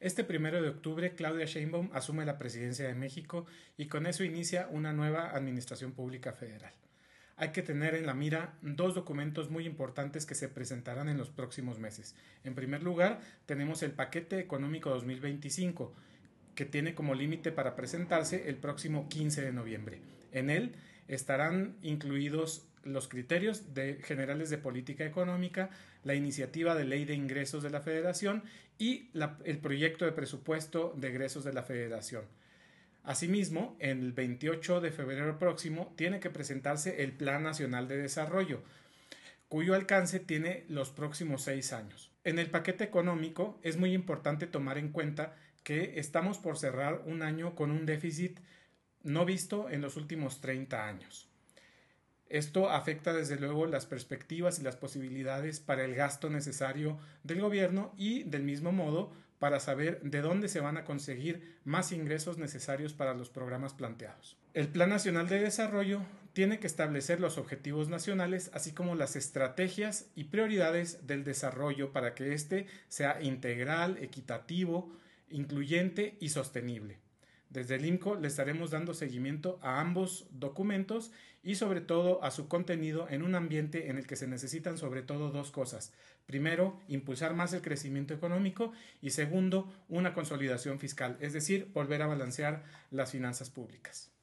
Este primero de octubre, Claudia Sheinbaum asume la presidencia de México y con eso inicia una nueva administración pública federal. Hay que tener en la mira dos documentos muy importantes que se presentarán en los próximos meses. En primer lugar, tenemos el Paquete Económico 2025, que tiene como límite para presentarse el próximo 15 de noviembre. En él estarán incluidos los criterios de, generales de política económica, la iniciativa de ley de ingresos de la federación y el proyecto de presupuesto de egresos de la federación. Asimismo, el 28 de febrero próximo tiene que presentarse el Plan Nacional de Desarrollo, cuyo alcance tiene los próximos seis años. En el paquete económico es muy importante tomar en cuenta que estamos por cerrar un año con un déficit no visto en los últimos 30 años. Esto afecta desde luego las perspectivas y las posibilidades para el gasto necesario del gobierno y del mismo modo para saber de dónde se van a conseguir más ingresos necesarios para los programas planteados. El Plan Nacional de Desarrollo tiene que establecer los objetivos nacionales, así como las estrategias y prioridades del desarrollo para que éste sea integral, equitativo, incluyente y sostenible. Desde el IMCO le estaremos dando seguimiento a ambos documentos y sobre todo a su contenido en un ambiente en el que se necesitan sobre todo dos cosas. Primero, impulsar más el crecimiento económico y segundo, una consolidación fiscal, es decir, volver a balancear las finanzas públicas.